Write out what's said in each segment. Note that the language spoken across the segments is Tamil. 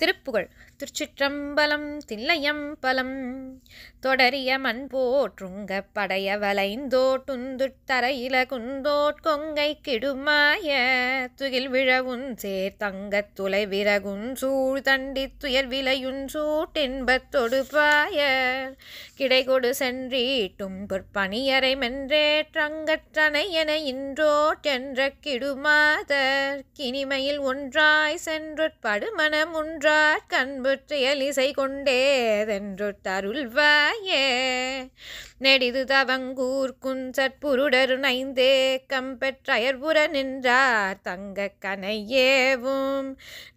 திருப்புகழ் திருச்சிற்றம்பலம் தில்லையம் பலம் தொடரிய மண் போற்றுங்க படைய வளைந்தோட்டுந்துட்டரையில குந்தோட்கொங்கை கிடுமாய துகில் விழவும் சேர் தங்க துளை விறகும் சூழ் தண்டி துயர் விலையுன் சூட்டென்பத் தொடுப்பாய கிடைகொடு சென்றீட்டும் பொற்பணியரை மென்றேற்றங்கற்றனை என இன்றோட்டென்ற கிடுமாதர் கினிமையில் ஒன்றாய் சென்று படுமனம் நின்றாற் கண்புற்றியல் இசை கொண்டேதென்றுத்தருள்வாயே நெடிது தவங்கூர் குஞ்சற்புருடரு நைந்தே கம்பெற்றயர்புற நின்றார் தங்க கனையேவும்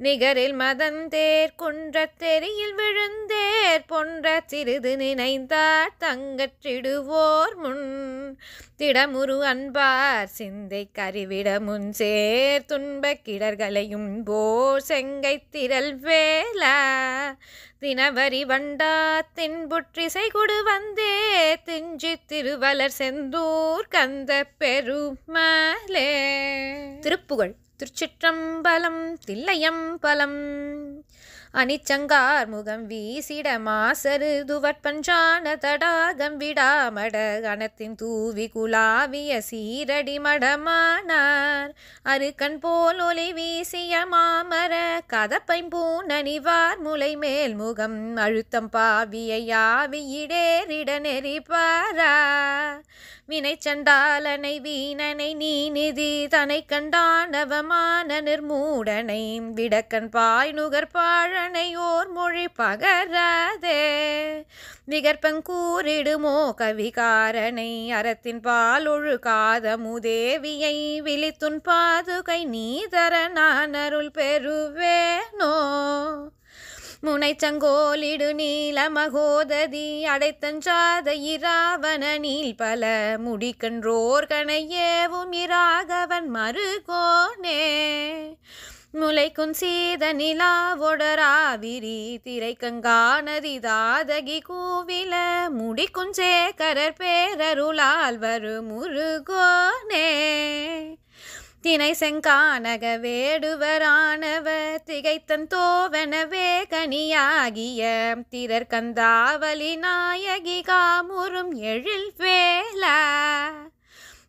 நிகரில் மதந்தேர் குன்ற தெரியில் விழுந்தேர் போன்ற சிறிது நினைந்தார் தங்கற்றிடுவோர் முன் திடமுரு அன்பார் சிந்தை கருவிட முன் சேர் துன்ப கிடர்களையும் போர் செங்கை திரள்வே வேல தினவரி வண்டா தின்புற்றிசை குடு வந்தே திஞ்சி திருவலர் செந்தூர் கந்த பெருமலே திருப்புகள் திருச்சிற்றம்பலம் தில்லையம்பலம் அனிச்சங்கார் முகம் வீசிட மாசரு துவட்பஞ்சான தடாகம் விடாமட கணத்தின் தூவி குலாவிய சீரடி மடமானார் அருக்கன் போல் ஒலி வீசிய மாமர கதப்பைம்பூனணிவார் முலை மேல் முகம் அழுத்தம் பாவிய யாவியிடேறிட நெறிப்பாரா வினை சண்டாலனை வீணனை நீ நிதி தனை கண்டானவமான நிர்மூடனை விடக்கன் பாய் நுகர்பாழ அணையோர் மொழி பகராதே கூறிடுமோ கவிகாரனை அறத்தின் பால் ஒழுகாத முதேவியை விழித்துன் பாதுகை நீதர நான் அருள் பெறுவேனோ முனைச்சங்கோலிடு நீல மகோததி அடைத்தஞ்சாத இராவன நீல் பல முடிக்கன்றோர்கனையேவும் இராகவன் மறுகோனே முலை குன்சீத நிலா ஒடராவிரி கங்கா நதி தாதகி கூவில முடிக்குஞ்சே கரர் பேரருளால் வரும் முருகோனே தினை செங்கானக வேடுவரானவ திகைத்தன் தோவனவே கனியாகிய திரர் கந்தாவலி நாயகி காமுறும் எழில் வேலா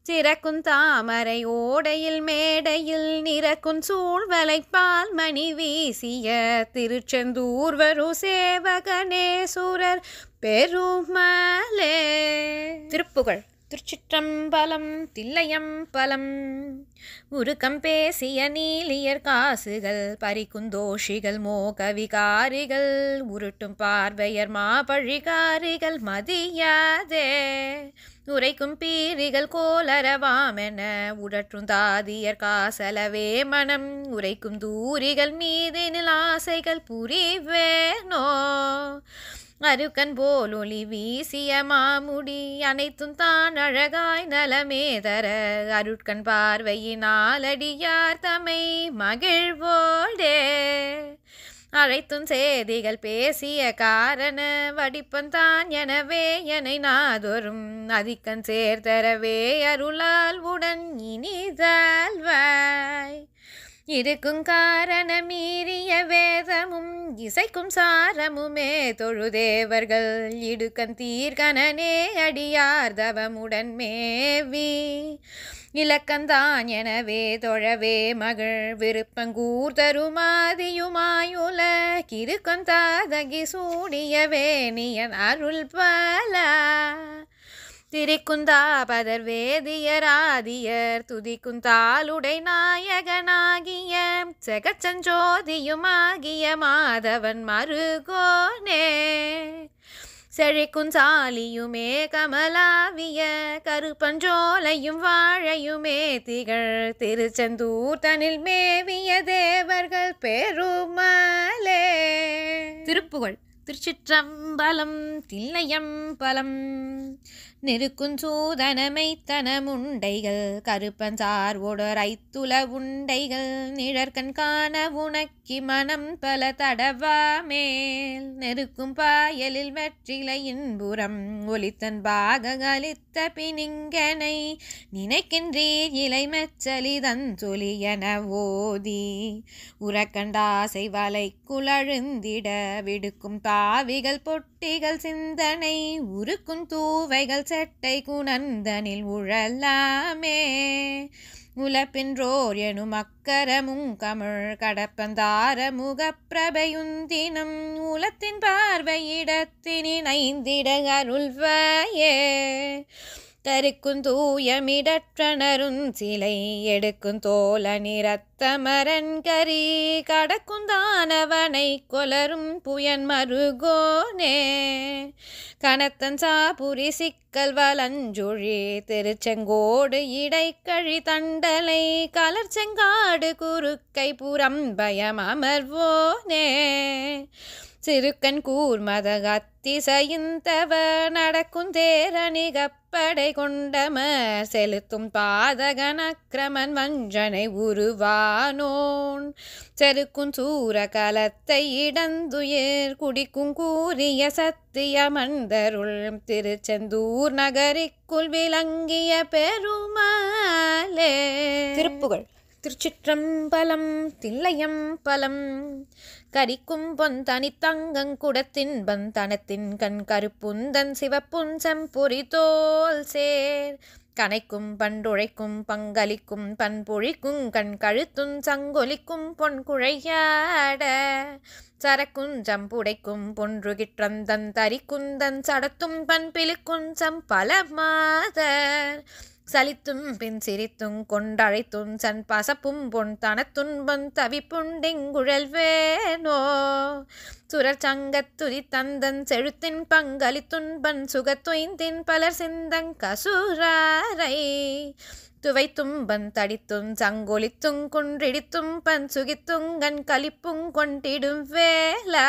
சிறக்கும் தாமரை ஓடையில் மேடையில் நிறக்கும் சூழ்வலை பால் மணி வீசிய திருச்செந்தூர் திருச்செந்தூர்வரு சேவகனேசுரர் பெருமலே திருப்புகழ் திருச்சிற்றம்பலம் தில்லையம் பலம் உருக்கம் பேசிய நீலியர் காசுகள் பறிக்குந்தோஷிகள் மோகவிகாரிகள் உருட்டும் பார்வையர் மாபழிகாரிகள் மதியாதே உரைக்கும் பீரிகள் கோலரவாமென உடற்றும் தாதியர் காசலவே மனம் உரைக்கும் தூரிகள் மீதினில் ஆசைகள் புரிவேனோ அருக்கன் போல் ஒளி வீசிய மாமுடி அனைத்தும் தான் அழகாய் நலமே தர அருட்கண் பார்வையினால் அடியார் தமை மகிழ்வோடே அழைத்தும் சேதிகள் பேசிய காரண வடிப்பன் எனவே என்னை நாதொரும் அதிக்கன் சேர்தரவே அருளால் உடன் இனிதல்வர் இருக்கும் காரண மீறிய வேதமும் இசைக்கும் சாரமுமே தொழுதேவர்கள் இடுக்கன் தீர்கனனே அடியார் தவமுடன் மேவி இலக்கந்தான் எனவே தொழவே மகள் விருப்பங்கூர் தருமாதியுமாயுல கிருக்கந்தாதகி சூடியவே வேணியன் அருள் பல திரிக்குந்தாபதர் வேதியராதியர் துதிக்குந்தாளுடை நாயகனாகிய செகச்சஞ்சோதியுமாகிய மாதவன் மறுகோனே செழிக்கும் சாலியுமே கமலாவிய கருப்பஞ்சோலையும் வாழையுமே திகழ் திருச்செந்தூர் தனில் மேவிய தேவர்கள் பெருமாளே திருப்புகள் திருச்சிற்றம்பலம் பலம் நெருக்குஞ்சூதனமை தனமுண்டைகள் சார் ஒடரைத்துல உண்டைகள் நிழற்கண் காண உனக்கி மனம் பல தடவா மேல் நெருக்கும் பாயலில் வெற்றிலையின்புறம் ஒலித்தன் பாகலித்த பிணிங்கனை நினைக்கின்றீர் இலை மெச்சலிதன் என ஓதி உரக்கண்டாசை வலை குழழுந்திட விடுக்கும் தா காவிகள் பொட்டிகள் சிந்தனை உருக்கும் தூவைகள் செட்டை குணந்தனில் உழலாமே உலப்பின்றோர் எனும் அக்கரமும் கமிழ் கடப்பந்தார முகப்பிரபையுந்தினம் உலத்தின் பார்வையிடத்தினின் ஐந்திட அருள்வாயே தருக்கும் தூயமிடற்றணரும் சிலை எடுக்கும் தோல நிறத்த மரன் கரி கடக்கும் தானவனை கொலரும் புயன் மருகோனே கணத்தன் சாபுரி சிக்கல் வலஞ்சொழி திருச்செங்கோடு இடைக்கழி தண்டலை கலர் செங்காடு குறுக்கை புறம் பயம் அமர்வோனே சிறுக்கன் கூர் கூர்மதகத் திசையிந்தவ நடக்கும் தேரணிகப்படை கொண்டம செலுத்தும் பாதகன் அக்கிரமன் வஞ்சனை உருவானோன் செருக்கும் சூர கலத்தை இடந்துயிர் குடிக்கும் கூறிய சத்தியமந்தருள் திருச்செந்தூர் நகரிக்குள் விளங்கிய பெருமாலே திருப்புகள் திருச்சிற்றம்பலம் தில்லையம் பலம் கரிக்கும் பொன் தனித்தங்கங்குடத்தின்பன் தனத்தின் கண் கருப்புந்தன் சிவப்புஞ்சம் பொறிதோல் சேர் கனைக்கும் பண்டுழைக்கும் பங்களிக்கும் பண்பொழிக்கும் கண் கழுத்தும் சங்கொலிக்கும் பொன் குழையாட சரக்குஞ்சம் புடைக்கும் பொன்றுகிற்றந்தன் தரிக்குந்தன் சடத்தும் பண்பிலுக்குஞ்சம் பல மாதர் சலித்தும் பின் சிரித்தும் கொண்டழைத்தும் சன் பசப்பும் பொன் தன துன்பம் வேணோ சுரர் சங்கத்துதி தந்தன் செழுத்தின் பங்களி துன்பன் சுகத்துய்ந்தின் பலர் சிந்தங் கசூராரை துவை தும்பன் தடித்தும் சங்கொலித்தும் குன்றிடித்தும் பன் சுகித்துங்கன் கலிப்புங் கொண்டிடும் வேலா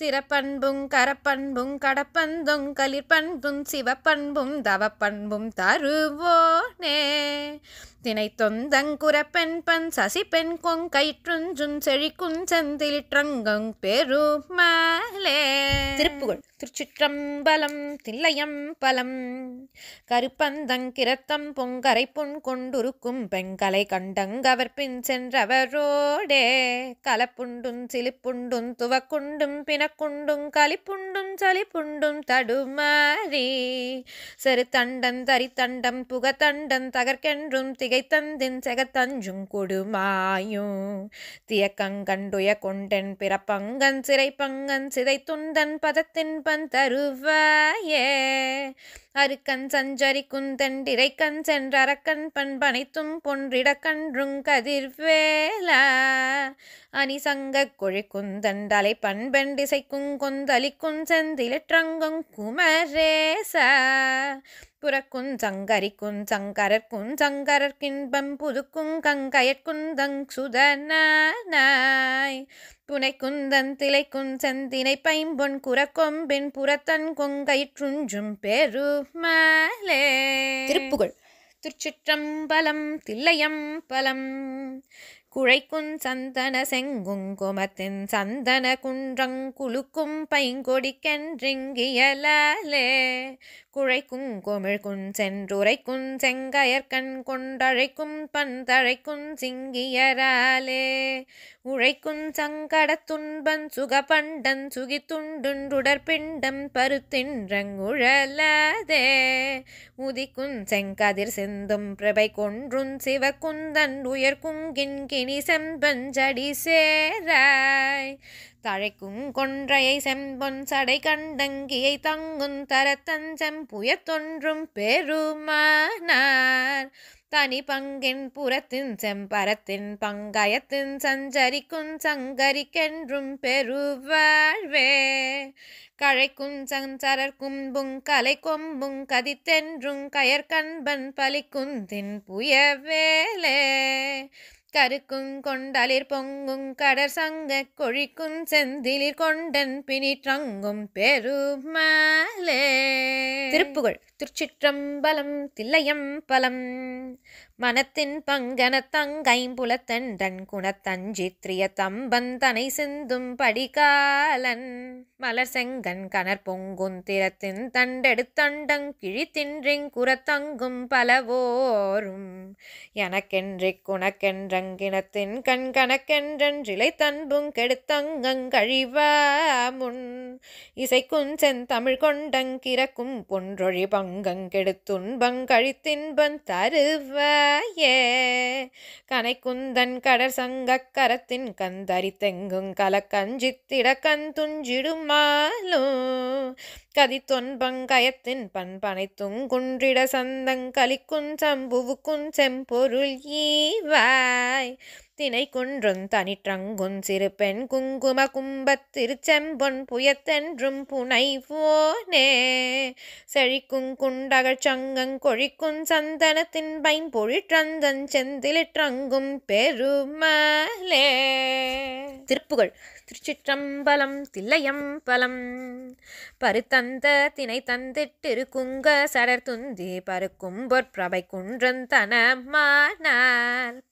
சிறப்பண்பும் கரப்பண்பும் கடப்பந்தும் கலிர்பண்பும் சிவப்பண்பும் தவப்பண்பும் தருவோனே தினை தொந்தங் குரப்பெண் பண் சசி பெண் கொங்கயிற்றுஞ்சும் செழிக்கும் செந்தில் ட்ரங்கும் பெருமலே திருப்புகள் திருச்சிற்றம்பலம் தில்லையம் பலம் கருப்பந்தங்கிரத்தம் பொங்கரை புண் கொண்டுருக்கும் பெண்களை கண்டங்கவர் பின் சென்றவரோடே கலப்புண்டும் சிலிப்புண்டும் துவக்குண்டும் பிணக்குண்டும் கலிப்புண்டும் சளிப்புண்டும் தடுமாறி செரு தண்டம் புக தண்டம் தகர்க்கென்றும் திகைத்தந்தின் செகத்தஞ்சும் கொடுமாயும் தியக்கங்கண்டுய கொண்டென் பிறப்பங்கன் சிறை பங்கன் சிதை துந்தன் பதத்தின் விண்ணப்பம் தருவாயே அருக்கண் சஞ்சரி குந்தன் டிரைக்கன் சென்றரக்கன் பண்பனைத்தும் பொன்றிடக்கன்றுங் கதிர்வேலா அணிசங்க கொழி குந்தன் தலை பண்பெண் திசைக்குங் குமரேச செந்திலற்றங்குங் குமரேசா புறக்குஞ்சங்கரிக்குஞ் சங்கரற்குஞ் சங்கரற்கின்பம் புதுக்குங் கங்கயற்குந்தங் சுதனாய் புனைக்குந்தன் திளைக்குஞ் செந்தினை பைம்பொன் குறக்கொம்பின் புறத்தன் கொங்கையிற்றுஞ்சும் பெரு திருப்புகள் திருச்சிற்றம்பலம் தில்லையம்பலம் குழைக்குந் சந்தன செங்குங்குமத்தின் சந்தன குன்றங் குலுக்கும் பைங்கொடிக்கென்றிங்கியலாலே குழைக்கும் கொமிழ்குன் சென்றுரைக்குந் செங்கயற்கண் கொண்டழைக்கும் பந்தழைக்குந் சிங்கியராலே உழைக்குந் சங்கட துன்பன் சுகபண்டன் துண்டுன்றுடற்பிண்டம் பருத்தின்றங்குழலாதே உதிக்குந் செங்கதிர் செந்தும் பிரபை கொன்றுந் சிவக்குந்தன் உயர்குங்கின்கி தழையினி செம்பஞ்சடி சேராய் தழைக்கும் கொன்றையை செம்பொன் சடை கண்டங்கியை தங்கும் தங்குந் தரத்தஞ்சம்புயத்தொன்றும் பெருமானார் தனி பங்கின் புறத்தின் செம்பரத்தின் பங்காயத்தின் சஞ்சரிக்கும் சங்கரிக்கென்றும் பெருவாழ்வே கழைக்கும் சஞ்சரர்க்கும் கலை கொம்பும் கதித்தென்றும் கயற்கண்பன் பலிக்குந்தின் புயவேலே கருக்கும் கொண்டலிர் பொங்கும் கடற் சங்க கொழிக்கும் செந்திலிர் கொண்டன் பினிற்றங்கும் பெருமலே திருப்புகள் திருச்சிற்றம்பலம் தில்லையம் பலம் மனத்தின் பங்கன பங்கனத்தங்கைம்புலத்தன்றன் குணத்தஞ்சித்ரிய தம்பந்தனை சிந்தும் படிகாலன் மலர் செங்கன் கனர் பொங்குந்திரத்தின் தண்டெடுத்தண்டங் கிழி தின்றிங் குரத்தங்கும் பலவோரும் எனக்கென்றிக் குணக்கென்றங்கினத்தின் கண் கணக்கென்றன் ரிலை தன்புங் கெடுத்தங்கங் கழிவா முன் இசைக்குஞ் செந்தமிழ் தமிழ் கொண்டங்கிறக்கும் பொன்றொழி பங்கங் கெடுத்துன்பங் கழித்தின்பன் தருவாயே கனைக்குந்தன் கடற் சங்கக் கரத்தின் கந்தரித்தெங்குங் கலக்கஞ்சித்திட கந்துஞ்சிடுமாலும் கதித்தொன்பங் கயத்தின் பண்பனைத்துங் குன்றிட சந்தங் கலிக்குஞ் சம்புவுக்குஞ் செம்பொருள் ஈவாய் தினை குன்றும் தனிற்றங்குன் சிறு பெண் குங்கும கும்பத்திருச்செம்பொன் புயத்தென்றும் புனைவோனே செழிக்குங் குண்டகழ்ச் சங்கங் கொழிக்கும் சந்தனத்தின் பைம்பொழிற்றந்தஞ் செந்திலிற்றங்கும் பெருமலே திருப்புகள் திருச்சிற்றம்பலம் தில்லையம்பலம் பருத்தந்த தினை தந்திட்டிருக்குங்க சடர்துந்தி பருக்கும் பொற்பிரபை குன்றந்தனமானார்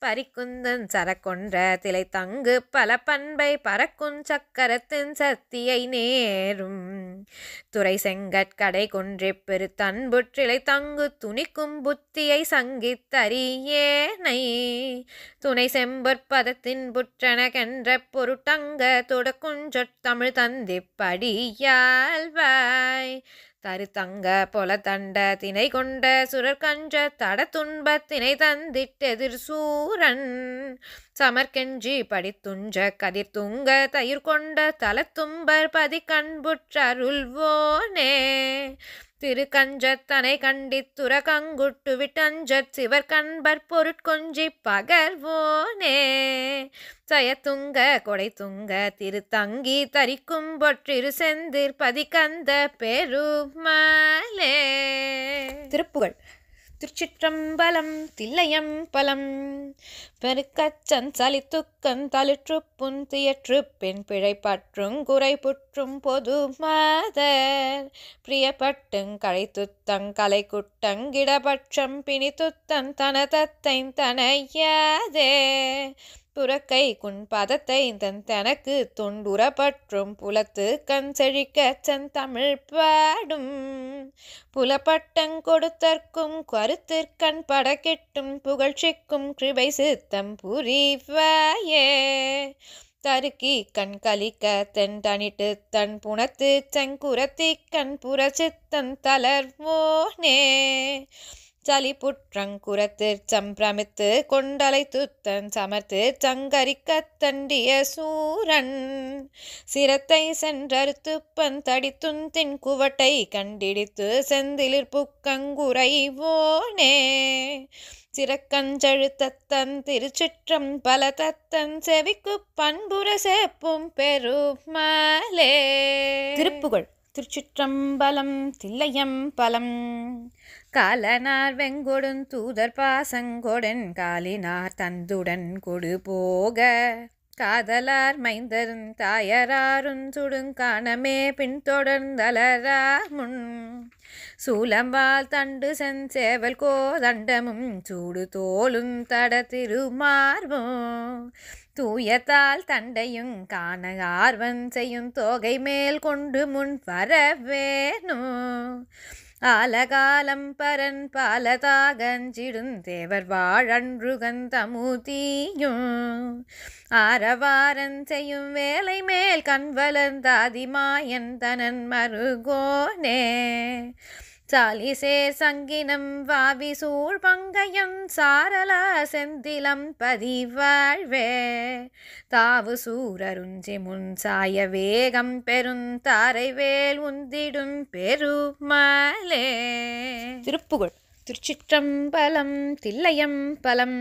பறிக்குந்தன் சரக்கொன்ற திளை தங்கு பல பண்பை பறக்கும் சக்கரத்தின் சக்தியை நேரும் துறை செங்கட்கடை கொன்றே பெருத்தன்புற்றிலை தங்கு துணிக்கும் புத்தியை சங்கித்தறியேனை துணை செம்பற்பதத்தின் புற்றன கென்ற பொருட்டங்க தொடுக்குஞ்சொற்தமிழ் தந்திப்படியால்வாய் தருத்தங்க பொல தண்ட தினை கொண்ட கஞ்ச தட துன்ப தினை தந்திட்டெதிர் சூரன் சமர்கெஞ்சி படித்துஞ்ச கதிர் துங்க தயிர் கொண்ட தல தும்பர் பதி கண்புற்றருள்வோனே திருக்கஞ்சத்தனை கண்டித்துற கங்குட்டு சிவர் கண்பர் பொருட்கொஞ்சி பகர்வோனே சயத்துங்க கொடை துங்க திருத்தங்கி தரிக்கும் பொற்றிரு செந்திர் பதிகந்த பெருமாலே திருப்புகள் திருச்சிற்றம்பலம் தில்லையம் பலம் பெருக்கச்சன் சலித்துக்கன் தலிற்று புந்தியற்று தியற்று பெண் பிழைப்பற்றும் குறை புற்றும் பொது மாதர் பிரியப்பட்டுங் கழைத்துத்தங் கலை குட்டங்கிடபட்சம் பிணித்துத்தன் தன தத்தை தனையாதே துறக்கை குன் பதத்தை தன் தனக்கு தொண்டுறப்பற்றும் புலத்து கண் செழிக்க செந்தமிழ் பாடும் புலப்பட்டங் கொடுத்தற்கும் கருத்திற்கண் படக்கிட்டும் புகழ்ச்சிக்கும் கிருபை சித்தம் புரிவாயே தருக்கி கண் கலிக்க தென் தனிட்டு தன் புனத்து செங்குரத்தி கண் புற சித்தன் தளர்வோனே சளி சலிப்புற்றங்குரத்திற் சம்பிரமித்து கொண்டலை துத்தன் சமர்த்து சங்கரிக்கத் தண்டிய சூரன் சிரத்தை சென்றறுத்துப்பன் தடித்துந்தின் குவட்டை கண்டிடித்து செந்திலிற்புக்கங்குரைவோனே சிறக்கஞ்சழுத்தன் திருச்சிற்றம் பல தத்தன் செவிக்கு பண்புர சேப்பும் பெருமாலே திருப்புகழ் திருச்சிற்றம்பலம் தில்லையம் பலம் கலனார் வெங்கொடுந் தூதர் பாசங்கொடன் காலினார் தந்துடன் கொடு போக காதலார் மைந்தருந் தாயராருந் காணமே பின்தொடர்ந்தலரா முன் சூலம்பால் தண்டு செஞ்சேவல் கோதண்டமும் சூடு தோலும் தட திருமார்பும் தூயத்தால் தண்டையும் காண ஆர்வன் செய்யும் தோகை மேல் கொண்டு முன் வரவேணும் ஆலகாலம் பரன் பாலதாகஞ்சிடும் தேவர் வாழன்றுகந்தமூதியும் ஆரவாரன் செய்யும் வேலை மேல் கண்வலந்தாதிமாயன் தனன் மருகோனே சாலிசேர் சங்கினம் வாவி சூழ் பங்கையன் சாரல செந்திலம் பதிவாழ்வே தாவு சூரருஞ்சி முன் சாய வேகம் பெரும் தாரைவேல் உந்திடும் பெருமாலே திருப்புகள் திருச்சிற்றம்பலம் தில்லையம் பலம்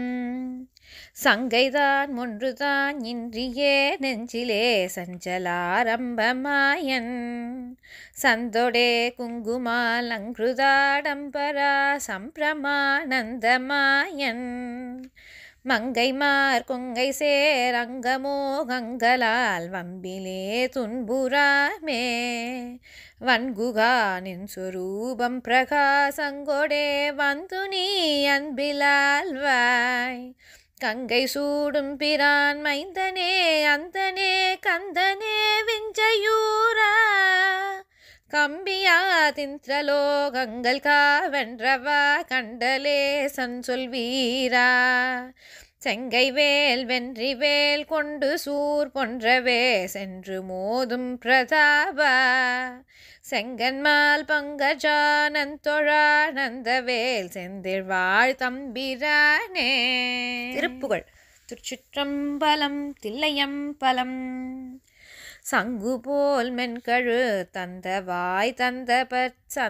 சங்கைதான் ஒன்றுதான் இன்றியே நெஞ்சிலே சஞ்சலாரம்பமாயன் சந்தொடே குங்குமால் அங்குதாடம்பரா சம்பிரமானந்தமாயன் மங்கைமார் கொங்கை சேர் அங்கமோ கங்கலால் வம்பிலே துன்புராமே வன்குகானின் சுரூபம் பிரகாசங்கொடே வந்து நீ அன்பிலால்வாய் கங்கை சூடும் பிரான் மைந்தனே அந்தனே கந்தனே விஞ்சயூரா கம்பியாதிந்திரலோகங்கள் காவென்றவா கண்டலே சன்சொல் வீரா செங்கை வேல் வென்றி வேல் கொண்டு சூர் பொன்றவே சென்று மோதும் பிரதாபா செங்கன்மால் பங்கஜானந்த் தொழானந்தவேல் செந்தில் வாழ் தம்பிரானே திருப்புகள் திருச்சிற்றம்பலம் தில்லையம்பலம் சங்கு போல் மென்கழு தந்தவாய் தந்தபற் சந்தமோகின்பமுத்தனவானு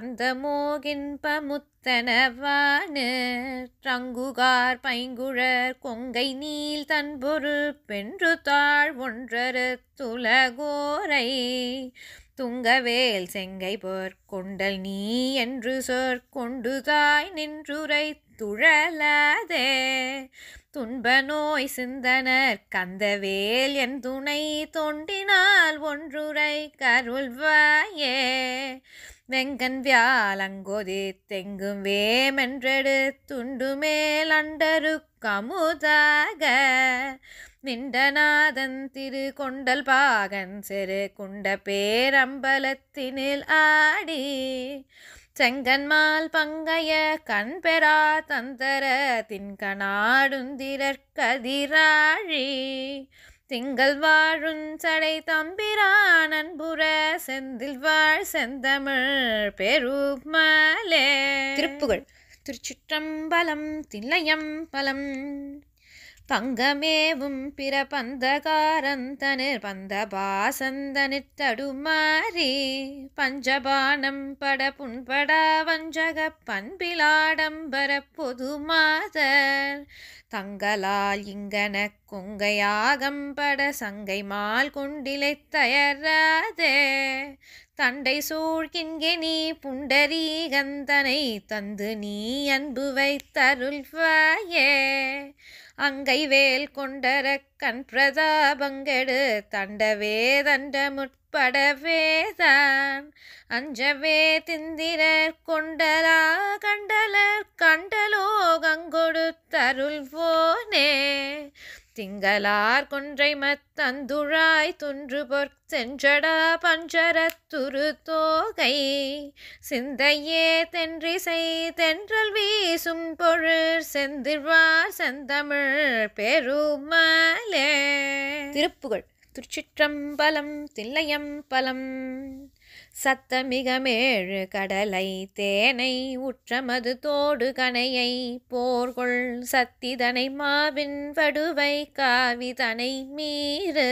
ரங்குகார் பைங்குழற் கொங்கை நீல் தன்பொரு பென்று தாழ் ஒன்றரு துலகோரை துங்கவேல் செங்கை போர் கொண்டல் நீ என்று சொற்கொண்டுதாய் நின்றுரை துழலாதே துன்ப நோய் சிந்தனர் கந்தவேல் என் துணை தொண்டினால் ஒன்றுரை கருள்வாயே வெங்கன் வியாழங்கொதி தெங்கும் வேமென்றெடு துண்டு மேல் அண்டரு கமுதாக மிண்டநாதன் திரு கொண்டல் பாகன் செரு குண்ட பேரம்பலத்தினில் ஆடி செங்கன்மால் பங்கைய கண் பெறா தந்தர தின்கனாடுந்திரற்கதிராழி திங்கள் வாழும் சடை தம்பிரான் புற செந்தில் வாழ் செந்தமிழ் பெருமலே திருப்புகள் திருச்சிற்றம்பலம் தில்லையம் பலம் பங்கமேவும் பிற பந்தகாரந்தனிர் பந்தபாசந்தனித்தடுமாறி பஞ்சபானம் பட புண்பட வஞ்சக பண்பிலாடம்பர பொதுமாதர் தங்களால் இங்கன கொங்கையாகம்பட சங்கை மால் கொண்டிலை தயராதே தண்டை சூழ்கின்கே நீ புண்டரீகந்தனை தந்து நீ அன்பு வைத்தருள்வாயே அங்கை வேல் கொண்டர கண் பிரதாபங்கெடு தண்டவே தண்ட முற்படவேதான் அஞ்சவே திந்திரர் கொண்டலா கண்டலர் கண்டலோ கங்கொடுத்தருள்வோனே திங்களார் கொன்றை மத்தந்துழாய் துன்று பொற் சென்றடா பஞ்சரத்துரு தோகை சிந்தையே தென்றிசை தென்றல் வீசும் பொருள் செந்திழ்வார் செந்தமிழ் பெருமலே திருப்புகள் திருச்சிற்றம்பலம் தில்லையம்பலம் சத்தமிகமேழு கடலை தேனை உற்றமது தோடு கனையை போர்கொள் சத்திதனை மாவின் வடுவை காவிதனை மீறு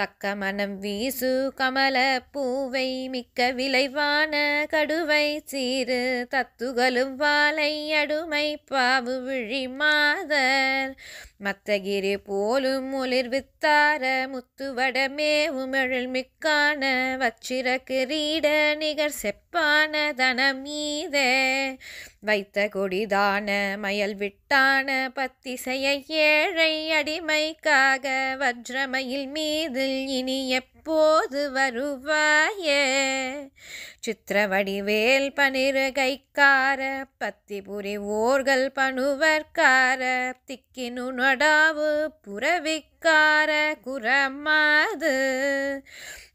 தக்க மனம் வீசு கமல பூவை மிக்க விளைவான கடுவை சீரு தத்துகளும் வாழை அடுமை பாவு விழி மாதர் மத்தகிரி போலும் ஒளிர் வித்தார முத்துவடமே உமிழ் மிக்கான வச்சிர கிரீட நிகர் செப்பான தனம் வைத்த கொடிதான மயல் விட்டான பத்திசைய ஏழை அடிமைக்காக வஜ்ரமயில் மீது இனிய எப்போது வருவாயே சித்திரவடிவேல் பனிரு கைக்கார பத்திபுரி ஓர்கள் பணுவர்க்கார திக்கினு நடாவு புறவிக் சித்தகார குரமாது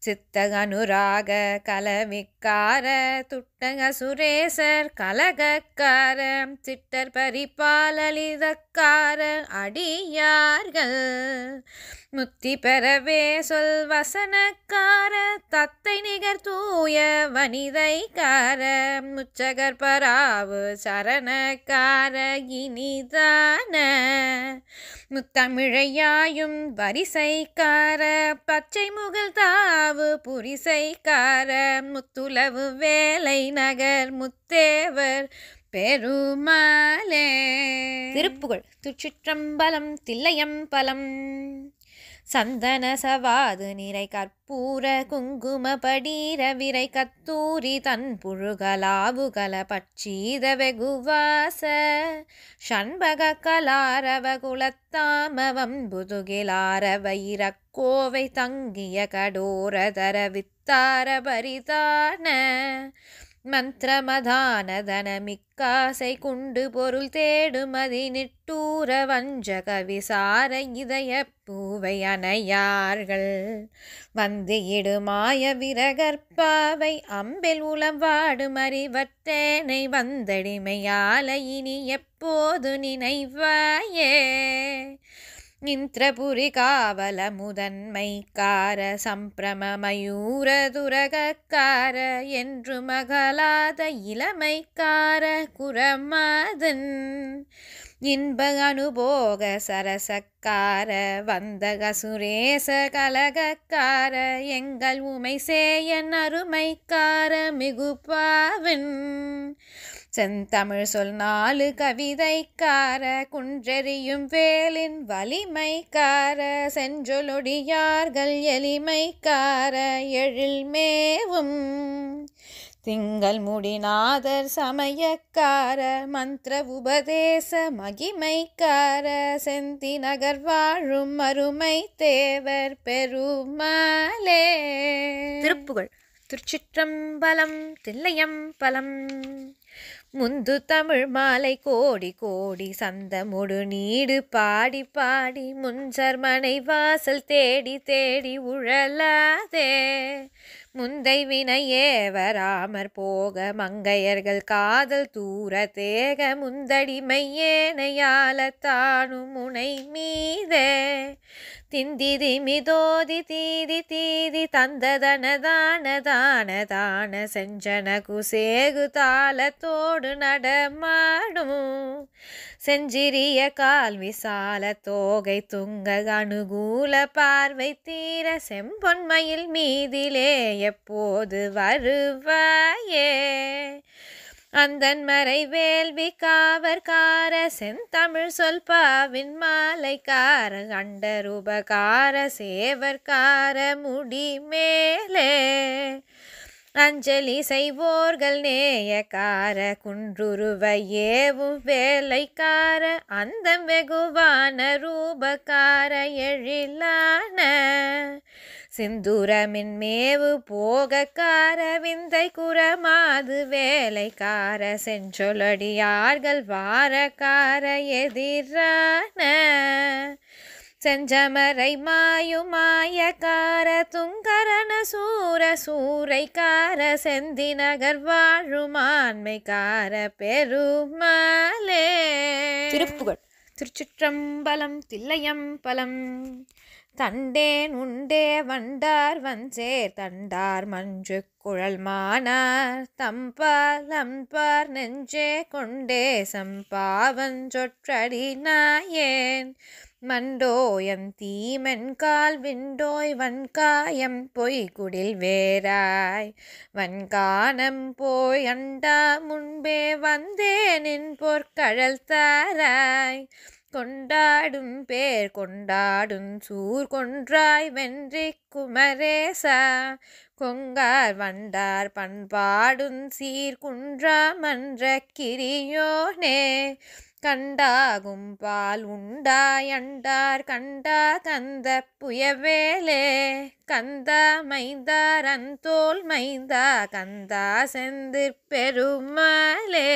சித்தக அனுராக கலமிக்கார துட்டக சுரேசர் கலகக்கார சிட்டர் பரிபாலலிதக்கார அடியார்கள் முத்தி பெறவே சொல் வசனக்கார தத்தை நிகர் தூய வனிதைக்கார முச்சகர் பராவு சரணக்கார இனிதான முத்தமிழையாயும் வரிசைக்கார பச்சை முகல் தாவு புரிசைக்கார முத்துளவு வேலை நகர் முத்தேவர் பெருமாலே திருப்புகள் துச்சிற்றம்பலம் தில்லையம்பலம் சந்தன சவாது நிறை கற்பூர குங்கும படீர விரை கத்தூரி தன் புழுகலாவுகல பட்சீத வெகுவாச ஷண்பக கலாரவ குலத்தாமவம் புதுகிலாரவ கோவை தங்கிய கடோரதர வித்தார பரிதான மந்திரமதானதனமிக்காசை குண்டு பொருள் தேடுமதி நிட்டூர வஞ்சக விசார இதய பூவை அணையார்கள் வந்து இடுமாய விரகற்பாவை அம்பில் உளம் வாடுமறிவற்றேனை அறிவற்றேனை வந்தடிமையால இனி எப்போது நினைவாயே நிந்திரபுரி காவல முதன்மைக்கார சம்பிரம மயூர துரகக்கார என்று மகளாத இளமைக்கார குரமாதன் இன்ப அனுபோக சரசக்கார வந்தக சுரேச கலகக்கார எங்கள் உமை சேயன் அருமைக்கார மிகுப்பாவின் செந்தமிழ் சொல் நாலு கவிதைக்கார குன்றெறியும் வேலின் வலிமைக்கார செஞ்சொலொடியார்கள் எளிமைக்கார மேவும் திங்கள் முடிநாதர் சமயக்கார மந்திர உபதேச மகிமைக்கார செந்தி நகர் வாழும் அருமை தேவர் பெருமாலே திருப்புகள் திருச்சிற்றம்பலம் தில்லையம்பலம் முந்து தமிழ் மாலை கோடி கோடி சந்த முடு நீடு பாடி பாடி முன்சர்மனை வாசல் தேடி தேடி உழலாதே முந்தை வினையேவராமற் போக மங்கையர்கள் காதல் தூர தேக முந்தடிமை தானு முனை மீதே திந்திதி மிதோதி தீதி தீதி தந்ததனதான தான தான தான செஞ்சன குசேகு தாளத்தோடு நடமாடும் செஞ்சிறிய கால் விசால தோகை துங்க அனுகூல பார்வை தீர செம்பொன்மையில் மீதிலேய எப்போது வருவாயே அந்தன் மறை வேள்வி காவற்கார செந்தமிழ் சொல்பாவின் மாலைக்கார அண்டரூபகார சேவற்கார முடி மேலே அஞ்சலி செய்வோர்கள் நேயக்கார குன்றுருவ ஏவும் வேலைக்கார அந்த வெகுவான ரூபக்கார எழிலான சிந்துரமின்மேவு போகக்கார விந்தை குரமாது வேலைக்கார செஞ்சொலடியார்கள் வாரக்கார எதிரான செஞ்சமரை மாயுமாயக்கார துங்கரண சூர சூரைக்கார செந்தி நகர் வாழுமான்மைக்கார பெருமாலே திருப்புகள் திருச்சிற்றம்பலம் தில்லையம்பலம் கண்டேன் உண்டே வந்தார் வஞ்சேர் தண்டார் மஞ்சு குழல் மானார் தம்பால் அம்பார் நெஞ்சே கொண்டே சம்பாவஞ்சொற்றடி நாயேன் மண்டோயம் தீமன் கால் விண்டோய் வன்காயம் பொய் குடில் வேறாய் வன்கானம் போய் அண்டா முன்பே வந்தேனின் நின் பொற்கழல் தாராய் கொண்டாடும் பேர் கொண்டாடும் சூர் கொன்றாய் வென்றி குமரேசா கொங்கார் வண்டார் பண்பாடும் சீர் குன்றா மன்ற கிரியோனே கண்டாகும் பால் உண்டாயண்டார் கண்டா கந்த புயவேலே கந்தா மைந்தார் அந்தோல் மைந்தா கந்தா செந்திற் பெருமாளே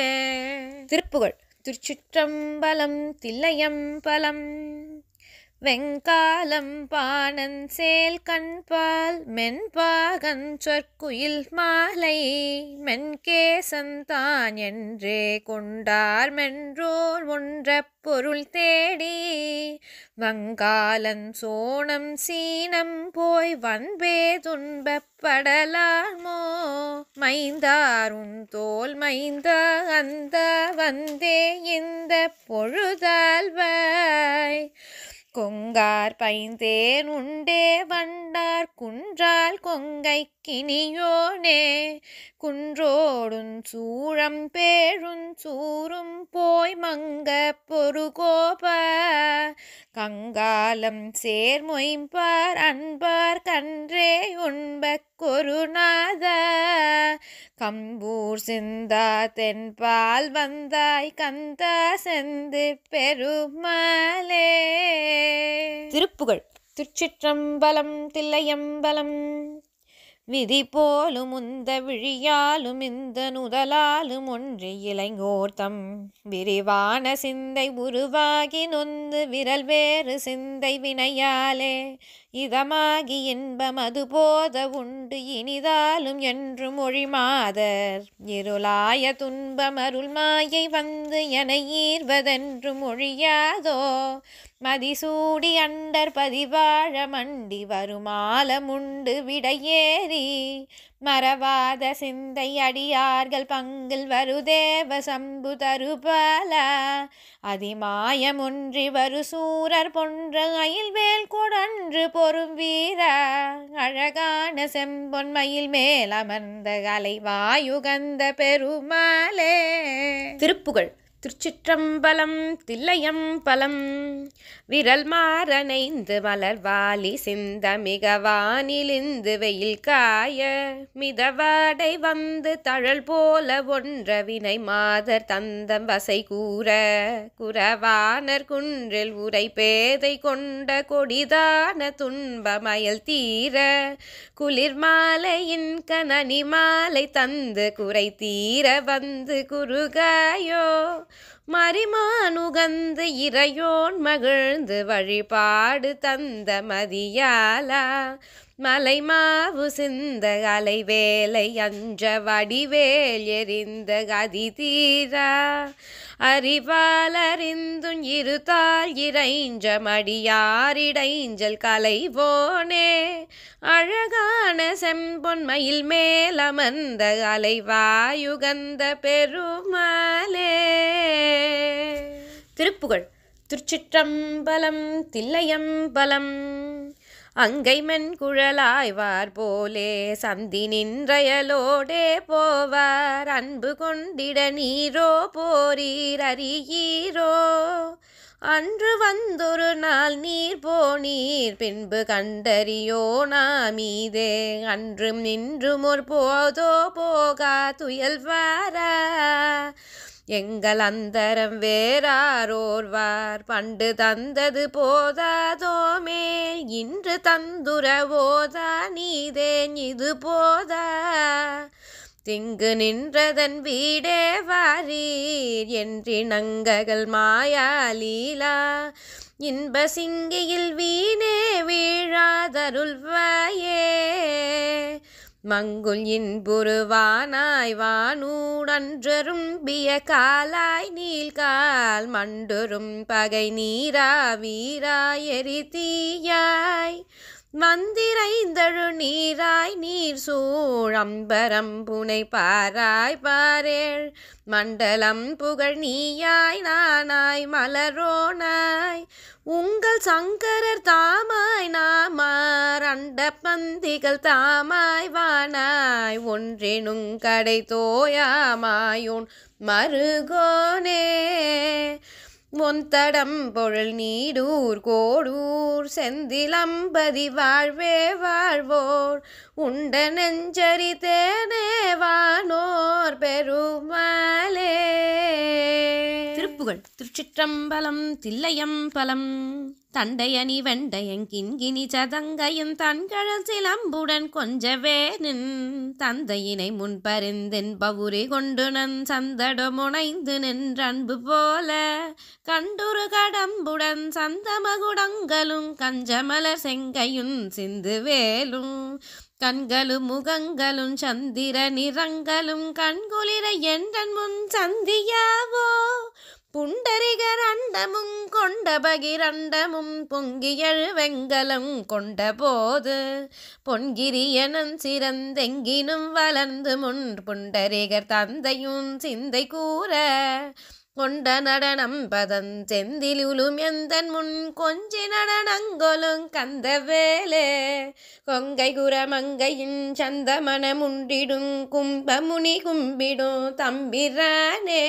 திருப்புகழ் திருச்சிற்றம்பலம் தில்லையம்பலம் வெங்காலம் பானன் சேல் கண்பால் மென்பாகன் சொற்குயில் மாலை மென்கேசந்தான் என்றே கொண்டார் மென்றோர் ஒன்ற பொருள் தேடி வங்காலன் சோணம் சீனம் போய் வன்பே துன்பப்படலாமோ மைந்தாரும் தோல் மைந்த அந்த வந்தே இந்த பொழுதால்வாய் கொங்கார் பைந்தேன் உண்டே வண்டார் குன்றால் கொங்கை கினியோனே குன்றோடுன் சூழம் பேழும் சூரும் போய் மங்க பொறுகோப கங்காலம் சேர்மொய்பார் அன்பார் கன்றே உண்ப குருநாத கம்பூர் சிந்தா தென்பால் வந்தாய் கந்தா செந்து பெருமாலே திருப்புகள் திருச்சிற்றம்பலம் தில்லையம்பலம் விதி போலும் உந்த விழியாலும் இந்த நுதலாலும் ஒன்று இளைஞோர்த்தம் விரிவான சிந்தை உருவாகி நொந்து விரல் வேறு சிந்தை வினையாலே இதமாகி இன்பம் அது போத உண்டு இனிதாலும் என்று மொழிமாதர் இருளாய துன்பம் அருள் மாயை வந்து என ஈர்வதென்று மொழியாதோ மதிசூடி அண்டர் பதிவாழ மண்டி வருமாலமுண்டு விடையேறி மறவாத சிந்தை அடியார்கள் பங்கில் வருதேவ சம்பு தருபல அதிமாயமொன்றி வரு சூரர் போன்ற அயில்வேல் கொடன்று பொறும் வீர அழகான செம்பொன்மையில் மேல் அமர்ந்த வாயுகந்த பெருமாலே திருப்புகள் திருச்சிற்றம்பலம் தில்லையம் பலம் விரல் மாறனைந்து மலர்வாலி மிக வானிலிந்து வெயில் காய மிதவாடை வந்து தழல் போல ஒன்ற வினை மாதர் தந்தம் வசை கூற குறவானர் குன்றில் உரை பேதை கொண்ட கொடிதான துன்பமயல் தீர குளிர் மாலையின் கனனி மாலை தந்து குறை தீர வந்து குறுகாயோ மறிமானுகந்து இறையோன் மகிழ்ந்து வழிபாடு தந்த மதியாலா மலை மாவு சிந்த அலை வேலை அஞ்ச வடிவேல் எரிந்த கதி தீரா அறிவால் அறிந்தும் இருத்தால் இறைஞ்ச மடியாரிடைஞ்சல் கலைவோனே அழகான செம்பொன்மையில் மேல் அமர்ந்த அலைவாயுகந்த பெருமாலே திருப்புகழ் திருச்சிற்றம்பலம் தில்லையம்பலம் அங்கைமென் குழலாய்வார் போலே சந்தி நின்றயலோடே போவார் அன்பு கொண்டிட நீரோ போரீர் அறியீரோ அன்று வந்தொரு நாள் நீர் போனீர் பின்பு கண்டறியோ நாமீதே அன்றும் நின்றும் ஒரு போதோ போகா துயல்வாரா எங்கள் அந்தரம் வேறாரோர்வார் பண்டு தந்தது போதாதோமே இன்று தந்துரவோதா நீதேன் இது போதா திங்கு நின்றதன் வீடே வாரீர் என்றிணங்ககள் மாயா லீலா இன்ப சிங்கியில் வீணே வீழாதருள்வாயே மங்குல் இன்புருவானாய் வானூடன்றரும்பிய காலாய் நீல்கால் மண்டுரும் பகை நீரா வீராயரி தீயாய் மந்திரைந்தழு நீராய் நீர் சூழம்பரம் புனை பாராய் பாரேள் மண்டலம் புகழ் நீயாய் நானாய் மலரோனாய் உங்கள் சங்கரர் தாமாய் நாமார் அண்ட பந்திகள் தாமாய் வானாய் ஒன்றினும் கடை தோயாமாயுன் மருகோனே ஒன்தடம் பொருள் நீடூர் கோடூர் செந்திலம்பதி வாழ்வே வாழ்வோர் உண்ட நெஞ்சரி தேனேவானோர் பெருமாளே திருப்புகள் திருச்சிற்றம்பலம் தில்லையம்பலம் தண்டையணி வெண்டையன் கிண்கினி சதங்கையும் தன்கழல் சிலம்புடன் கொஞ்சவே நின் தந்தையினை முன்பறிந்தென் பவுரி கொண்டு நன் சந்தடமுனைந்து நின்றன்பு போல கண்டுரு கடம்புடன் சந்தமகுடங்களும் கஞ்சமலர் செங்கையும் சிந்து வேலும் கண்களும் முகங்களும் சந்திர நிறங்களும் கண்குளிர என்றன் முன் சந்தியாவோ புண்டரிகர் அண்டமும் கொண்ட பகிரண்டமும் பொங்கியழு வெங்கலம் கொண்ட போது பொன்கிரியனும் சிறந்தெங்கினும் வளர்ந்து முன் புண்டரிகர் தந்தையும் சிந்தை கூற கொண்ட நடனம் பதன் செந்திலுலும் எந்தன் முன் கொஞ்சி நடனங்கொலும் கந்த வேலே கொங்கை குரமங்கையின் சந்தமனம் உண்டிடும் கும்பமுனி கும்பிடும் தம்பிரானே